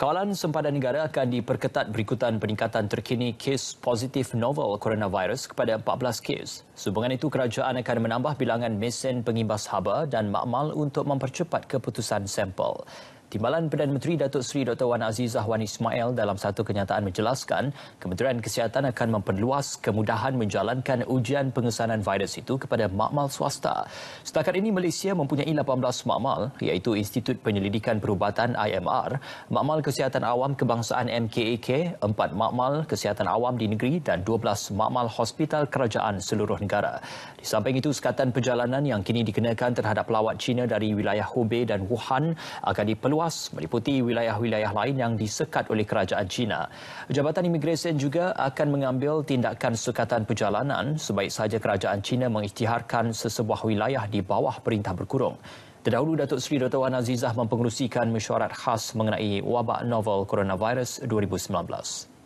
Kawalan sempadan negara akan diperketat berikutan peningkatan terkini kes positif novel coronavirus kepada 14 kes. Sehubungan itu, kerajaan akan menambah bilangan mesin pengimbas haba dan makmal untuk mempercepat keputusan sampel. Timbalan Perdana Menteri Datuk Seri Dr. Wan Azizah Wan Ismail dalam satu kenyataan menjelaskan Kementerian Kesihatan akan memperluas kemudahan menjalankan ujian pengesanan virus itu kepada makmal swasta. Setakat ini Malaysia mempunyai 18 makmal iaitu Institut Penyelidikan Perubatan IMR, Makmal Kesihatan Awam Kebangsaan MKAK, 4 makmal kesihatan awam di negeri dan 12 makmal hospital kerajaan seluruh negara. Di samping itu, sekatan perjalanan yang kini dikenakan terhadap pelawat China dari wilayah Hubei dan Wuhan akan diperluas luas meliputi wilayah-wilayah lain yang disekat oleh kerajaan China. Jabatan Imigresen juga akan mengambil tindakan sekatan perjalanan sebaik sahaja kerajaan China mengisytiharkan sesebuah wilayah di bawah perintah berkurung. Terdahulu, Datuk Seri Dr. Wan Azizah mempengerusikan mesyuarat khas mengenai wabak novel coronavirus 2019.